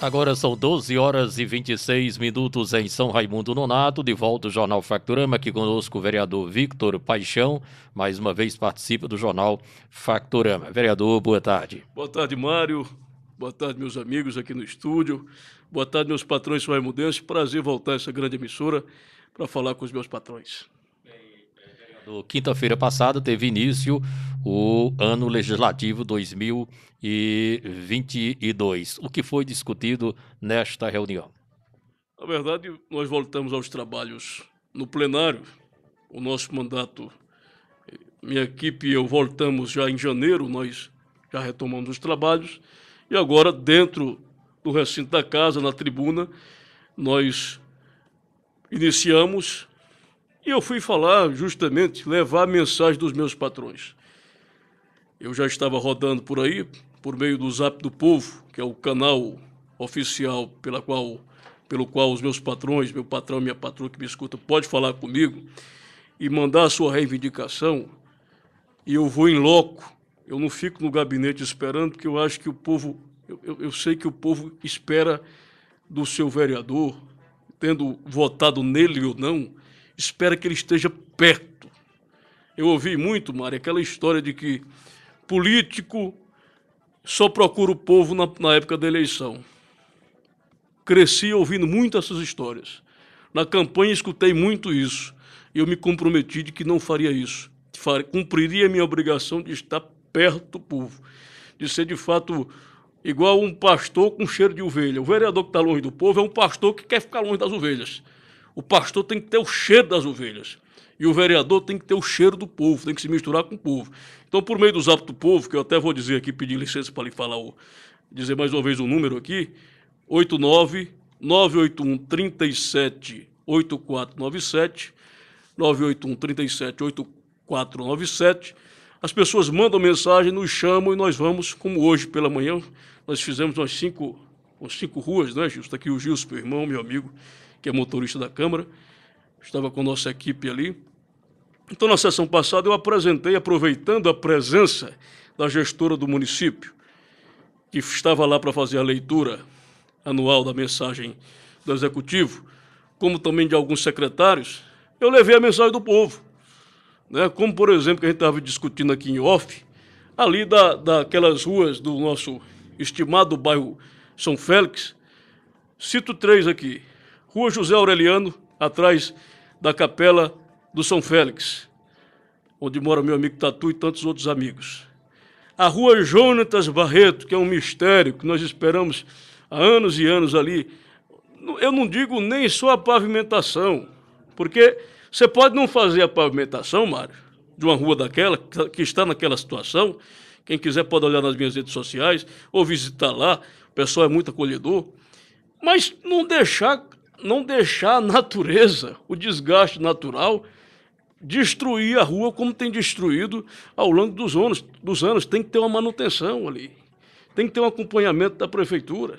Agora são 12 horas e 26 minutos em São Raimundo Nonato. De volta o Jornal Factorama, aqui conosco o vereador Victor Paixão, mais uma vez participa do Jornal Factorama. Vereador, boa tarde. Boa tarde, Mário. Boa tarde, meus amigos aqui no estúdio. Boa tarde, meus patrões São Raimundenses. Prazer voltar a essa grande emissora para falar com os meus patrões. Quinta-feira passada teve início o ano legislativo 2022. O que foi discutido nesta reunião? Na verdade, nós voltamos aos trabalhos no plenário. O nosso mandato, minha equipe e eu voltamos já em janeiro, nós já retomamos os trabalhos. E agora, dentro do recinto da casa, na tribuna, nós iniciamos e eu fui falar justamente, levar a mensagem dos meus patrões eu já estava rodando por aí, por meio do Zap do Povo, que é o canal oficial pela qual, pelo qual os meus patrões, meu patrão, minha patroa que me escuta, pode falar comigo e mandar a sua reivindicação, e eu vou em loco. Eu não fico no gabinete esperando, porque eu acho que o povo, eu, eu sei que o povo espera do seu vereador, tendo votado nele ou não, espera que ele esteja perto. Eu ouvi muito, Mário, aquela história de que político só procura o povo na, na época da eleição. Cresci ouvindo muito essas histórias. Na campanha escutei muito isso. E eu me comprometi de que não faria isso. Cumpriria a minha obrigação de estar perto do povo. De ser, de fato, igual um pastor com cheiro de ovelha. O vereador que está longe do povo é um pastor que quer ficar longe das ovelhas. O pastor tem que ter o cheiro das ovelhas. E o vereador tem que ter o cheiro do povo, tem que se misturar com o povo. Então, por meio do zap do povo, que eu até vou dizer aqui, pedir licença para lhe falar, o, dizer mais uma vez o um número aqui, 89 981 37 8497, 981 37 8497. As pessoas mandam mensagem, nos chamam e nós vamos, como hoje pela manhã, nós fizemos umas cinco, umas cinco ruas, né, Gilson? Está aqui o Gilson, meu irmão, meu amigo, que é motorista da Câmara estava com nossa equipe ali. Então, na sessão passada, eu apresentei, aproveitando a presença da gestora do município, que estava lá para fazer a leitura anual da mensagem do executivo, como também de alguns secretários, eu levei a mensagem do povo. Né? Como, por exemplo, que a gente estava discutindo aqui em off, ali da, daquelas ruas do nosso estimado bairro São Félix, cito três aqui: Rua José Aureliano, atrás da capela do São Félix, onde mora meu amigo Tatu e tantos outros amigos. A rua Jonatas Barreto, que é um mistério que nós esperamos há anos e anos ali. Eu não digo nem só a pavimentação, porque você pode não fazer a pavimentação, Mário, de uma rua daquela, que tá, está naquela situação. Quem quiser pode olhar nas minhas redes sociais ou visitar lá. O pessoal é muito acolhedor. Mas não deixar não deixar a natureza, o desgaste natural, destruir a rua como tem destruído ao longo dos anos. Dos anos. Tem que ter uma manutenção ali, tem que ter um acompanhamento da prefeitura.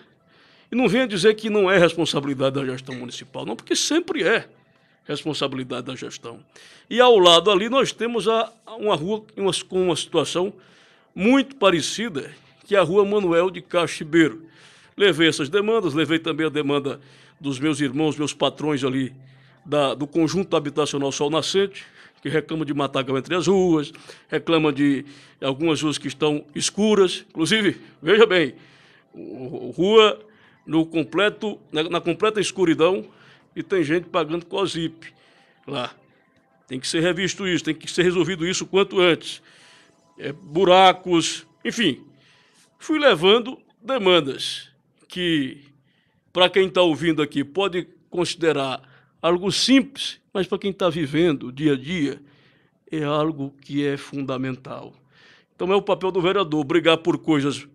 E não venha dizer que não é responsabilidade da gestão municipal, não, porque sempre é responsabilidade da gestão. E ao lado ali nós temos a, uma rua uma, com uma situação muito parecida, que é a Rua Manuel de Cachibeiro. Levei essas demandas, levei também a demanda dos meus irmãos, meus patrões ali da, do conjunto habitacional Sol Nascente, que reclama de matagão entre as ruas, reclama de algumas ruas que estão escuras. Inclusive, veja bem, rua no completo, na, na completa escuridão e tem gente pagando COSIP lá. Tem que ser revisto isso, tem que ser resolvido isso o quanto antes. É, buracos, enfim. Fui levando demandas que para quem está ouvindo aqui, pode considerar algo simples, mas para quem está vivendo o dia a dia, é algo que é fundamental. Então é o papel do vereador brigar por coisas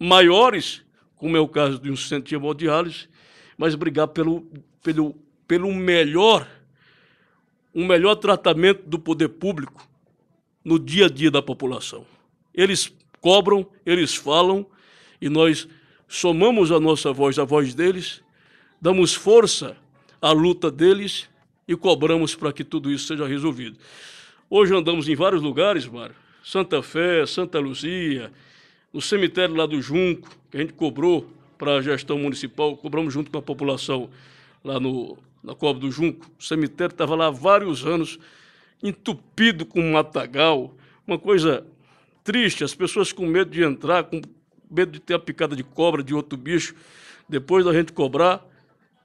maiores, como é o caso de um centro de hemodiálise, mas brigar pelo, pelo, pelo melhor, um melhor tratamento do poder público no dia a dia da população. Eles cobram, eles falam e nós somamos a nossa voz à voz deles, damos força à luta deles e cobramos para que tudo isso seja resolvido. Hoje andamos em vários lugares, Mário, Santa Fé, Santa Luzia, no cemitério lá do Junco, que a gente cobrou para a gestão municipal, cobramos junto com a população lá no, na Cova do Junco. O cemitério estava lá há vários anos, entupido com matagal, uma coisa triste, as pessoas com medo de entrar, com medo de ter a picada de cobra, de outro bicho. Depois da gente cobrar,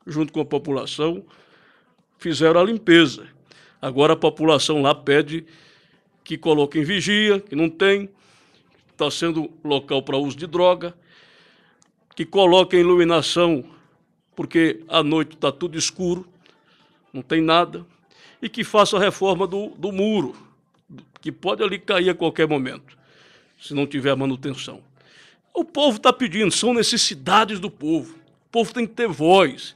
junto com a população, fizeram a limpeza. Agora a população lá pede que coloquem vigia, que não tem, está sendo local para uso de droga, que coloquem iluminação, porque à noite está tudo escuro, não tem nada, e que faça a reforma do, do muro, que pode ali cair a qualquer momento, se não tiver manutenção. O povo está pedindo, são necessidades do povo. O povo tem que ter voz.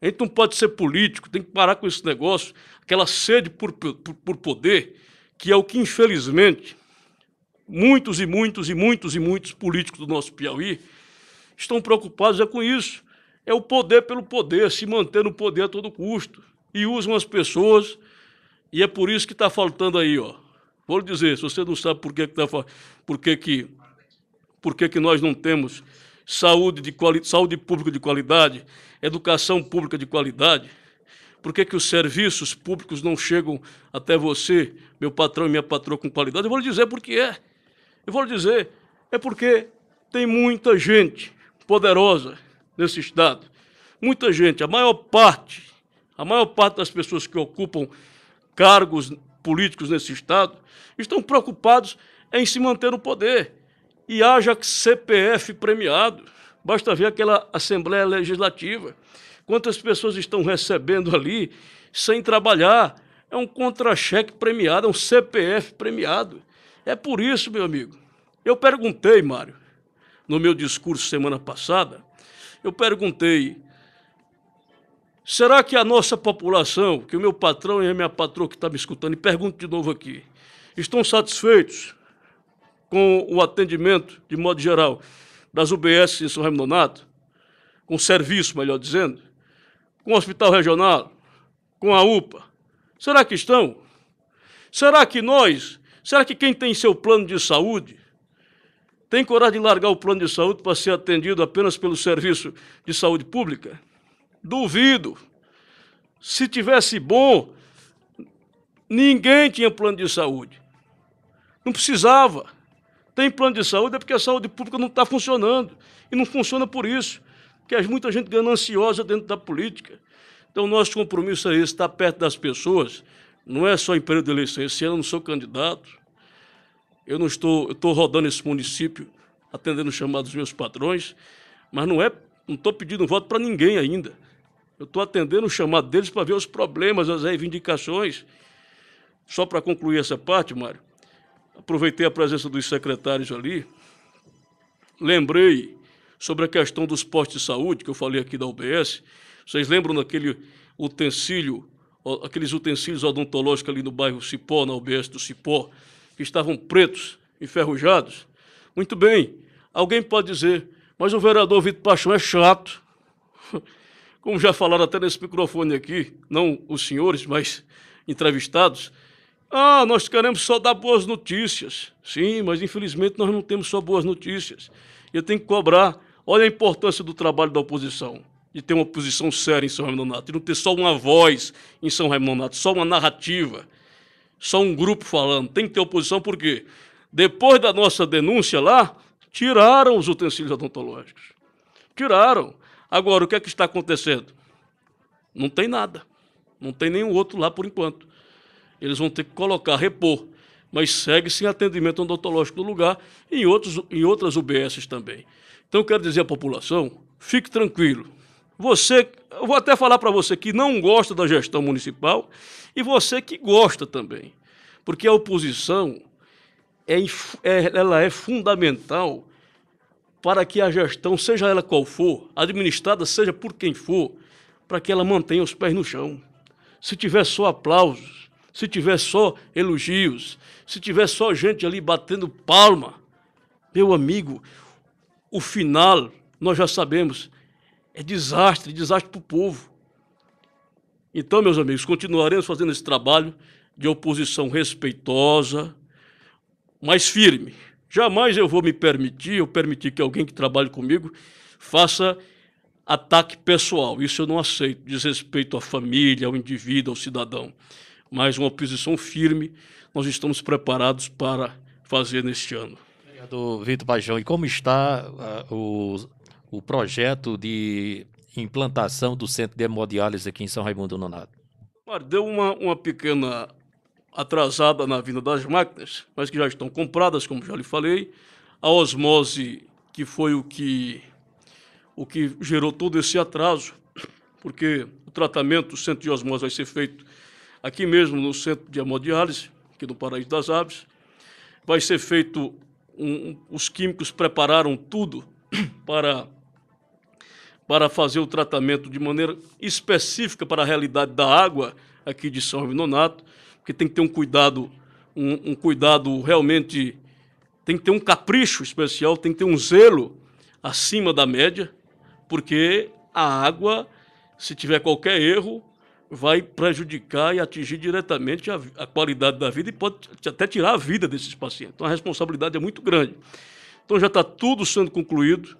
A gente não pode ser político, tem que parar com esse negócio, aquela sede por, por, por poder, que é o que, infelizmente, muitos e muitos e muitos e muitos políticos do nosso Piauí estão preocupados é com isso. É o poder pelo poder, se manter no poder a todo custo. E usam as pessoas, e é por isso que está faltando aí, ó. Vou lhe dizer, se você não sabe por que, que, tá, por que, que por que, que nós não temos saúde, de quali saúde pública de qualidade, educação pública de qualidade? Por que, que os serviços públicos não chegam até você, meu patrão e minha patroa, com qualidade? Eu vou lhe dizer por que é. Eu vou lhe dizer, é porque tem muita gente poderosa nesse Estado. Muita gente, a maior parte, a maior parte das pessoas que ocupam cargos políticos nesse Estado estão preocupados em se manter no poder e haja CPF premiado. Basta ver aquela Assembleia Legislativa. Quantas pessoas estão recebendo ali sem trabalhar? É um contra-cheque premiado, é um CPF premiado. É por isso, meu amigo. Eu perguntei, Mário, no meu discurso semana passada, eu perguntei: será que a nossa população, que o meu patrão e a minha patroa que está me escutando, e pergunto de novo aqui, estão satisfeitos com o atendimento, de modo geral, das UBS em São Raimundo com o serviço, melhor dizendo, com o hospital regional, com a UPA? Será que estão? Será que nós, será que quem tem seu plano de saúde tem coragem de largar o plano de saúde para ser atendido apenas pelo serviço de saúde pública? Duvido. Se tivesse bom, ninguém tinha plano de saúde. Não precisava tem plano de saúde é porque a saúde pública não está funcionando. E não funciona por isso, porque há muita gente gananciosa dentro da política. Então, nosso compromisso é esse, estar tá perto das pessoas. Não é só em período de eleição. Esse ano eu não sou candidato. Eu não estou, eu estou rodando esse município, atendendo o chamado dos meus patrões, mas não é, não estou pedindo voto para ninguém ainda. Eu estou atendendo o chamado deles para ver os problemas, as reivindicações. Só para concluir essa parte, Mário, aproveitei a presença dos secretários ali, lembrei sobre a questão dos postos de saúde, que eu falei aqui da UBS. Vocês lembram daquele utensílio, aqueles utensílios odontológicos ali no bairro Cipó, na UBS do Cipó, que estavam pretos, enferrujados? Muito bem, alguém pode dizer, mas o vereador Vitor Paixão é chato. Como já falaram até nesse microfone aqui, não os senhores, mas entrevistados, ah, nós queremos só dar boas notícias. Sim, mas infelizmente nós não temos só boas notícias. Eu tenho que cobrar. Olha a importância do trabalho da oposição, de ter uma oposição séria em São Raimundo Nonato, de não ter só uma voz em São Raimundo Nonato, só uma narrativa, só um grupo falando. Tem que ter oposição porque depois da nossa denúncia lá, tiraram os utensílios odontológicos. Tiraram. Agora, o que é que está acontecendo? Não tem nada. Não tem nenhum outro lá por enquanto. Eles vão ter que colocar, repor. Mas segue sem atendimento odontológico no lugar e em, outros, em outras UBSs também. Então, eu quero dizer à população: fique tranquilo. Você, eu vou até falar para você que não gosta da gestão municipal e você que gosta também. Porque a oposição é, é, ela é fundamental para que a gestão, seja ela qual for, administrada seja por quem for, para que ela mantenha os pés no chão. Se tiver só aplausos, se tiver só elogios, se tiver só gente ali batendo palma, meu amigo, o final, nós já sabemos, é desastre desastre para o povo. Então, meus amigos, continuaremos fazendo esse trabalho de oposição respeitosa, mas firme. Jamais eu vou me permitir, eu permitir que alguém que trabalhe comigo faça ataque pessoal. Isso eu não aceito, desrespeito à família, ao indivíduo, ao cidadão mas uma posição firme nós estamos preparados para fazer neste ano. Vereador Vitor Paixão, e como está uh, o, o projeto de implantação do centro de hemodiálise aqui em São Raimundo Nonato? Deu uma, uma pequena atrasada na vinda das máquinas, mas que já estão compradas, como já lhe falei. A osmose, que foi o que, o que gerou todo esse atraso, porque o tratamento, o centro de osmose vai ser feito aqui mesmo no Centro de Hemodiálise, aqui no Paraíso das Aves. Vai ser feito, um, os químicos prepararam tudo para, para fazer o tratamento de maneira específica para a realidade da água aqui de São Nonato, porque tem que ter um cuidado, um, um cuidado realmente, tem que ter um capricho especial, tem que ter um zelo acima da média, porque a água, se tiver qualquer erro, vai prejudicar e atingir diretamente a, a qualidade da vida e pode até tirar a vida desses pacientes. Então a responsabilidade é muito grande. Então já está tudo sendo concluído,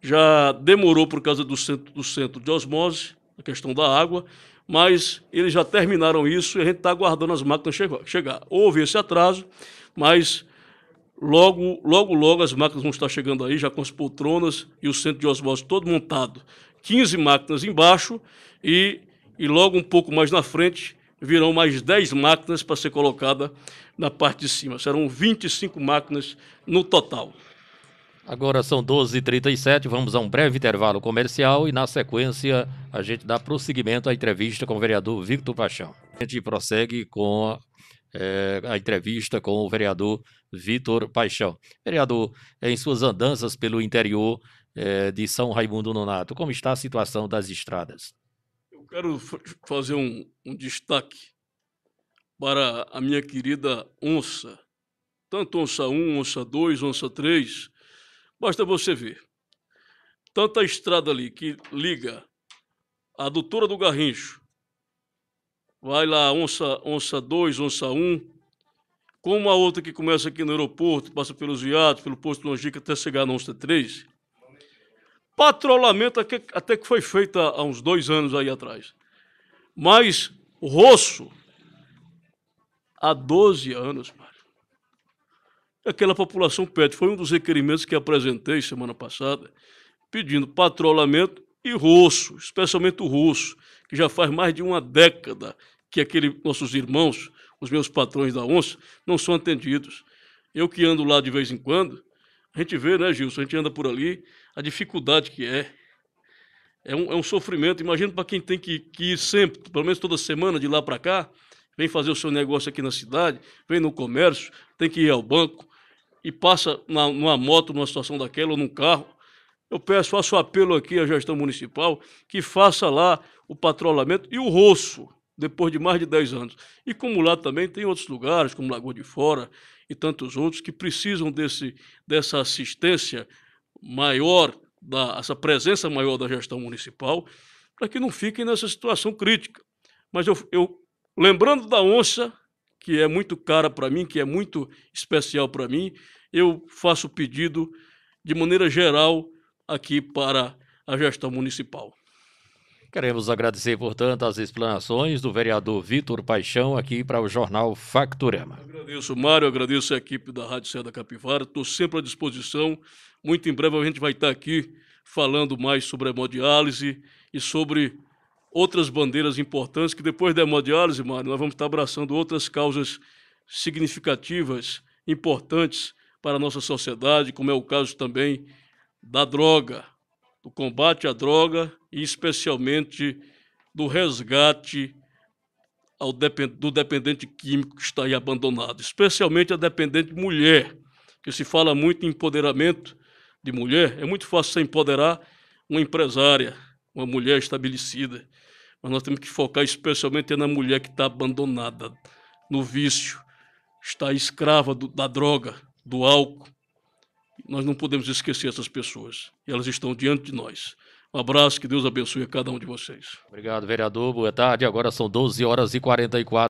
já demorou por causa do centro, do centro de osmose, a questão da água, mas eles já terminaram isso e a gente está aguardando as máquinas chegar. Houve esse atraso, mas logo, logo, logo as máquinas vão estar chegando aí, já com as poltronas e o centro de osmose todo montado. 15 máquinas embaixo e e logo um pouco mais na frente virão mais 10 máquinas para ser colocada na parte de cima. Serão 25 máquinas no total. Agora são 12h37, vamos a um breve intervalo comercial e, na sequência, a gente dá prosseguimento à entrevista com o vereador Victor Paixão. A gente prossegue com a, eh, é, a entrevista com o vereador Vitor Paixão. Vereador, em suas andanças pelo interior é, de São Raimundo Nonato, como está a situação das estradas? Quero fazer um, um destaque para a minha querida onça. Tanto onça 1, onça 2, onça 3. Basta você ver. Tanta estrada ali que liga a doutora do Garrincho. Vai lá, onça, onça 2, onça 1. Como a outra que começa aqui no aeroporto, passa pelos viados, pelo posto de Longica até chegar na onça 3 patrolamento até que foi feito há uns dois anos aí atrás. Mas Rosso, há 12 anos, Mário. Aquela população pede. Foi um dos requerimentos que apresentei semana passada, pedindo patrolamento e Rosso, especialmente o Rosso, que já faz mais de uma década que aquele, nossos irmãos, os meus patrões da onça, não são atendidos. Eu que ando lá de vez em quando, a gente vê, né, Gilson? A gente anda por ali, a dificuldade que é. É um, é um sofrimento. Imagino para quem tem que, que ir sempre, pelo menos toda semana, de lá para cá, vem fazer o seu negócio aqui na cidade, vem no comércio, tem que ir ao banco e passa na, numa moto, numa situação daquela ou num carro. Eu peço, faço apelo aqui à gestão municipal que faça lá o patrulhamento e o roço, depois de mais de 10 anos. E como lá também tem outros lugares, como Lagoa de Fora e tantos outros, que precisam desse, dessa assistência maior, da, essa presença maior da gestão municipal, para que não fiquem nessa situação crítica. Mas eu, eu lembrando da onça, que é muito cara para mim, que é muito especial para mim, eu faço pedido de maneira geral aqui para a gestão municipal. Queremos agradecer, portanto, as explanações do vereador Vitor Paixão aqui para o jornal Facturema. agradeço, Mário, agradeço a equipe da Rádio Serra da Capivara, estou sempre à disposição. Muito em breve a gente vai estar aqui falando mais sobre a hemodiálise e sobre outras bandeiras importantes, que depois da hemodiálise, Mário, nós vamos estar abraçando outras causas significativas, importantes para a nossa sociedade, como é o caso também da droga, do combate à droga e especialmente do resgate ao depend do dependente químico que está aí abandonado, especialmente a dependente mulher, que se fala muito em empoderamento de mulher, é muito fácil você empoderar uma empresária, uma mulher estabelecida, mas nós temos que focar especialmente na mulher que está abandonada no vício, está escrava do, da droga, do álcool, nós não podemos esquecer essas pessoas. Elas estão diante de nós. Um abraço, que Deus abençoe a cada um de vocês. Obrigado, vereador. Boa tarde. Agora são 12 horas e 44.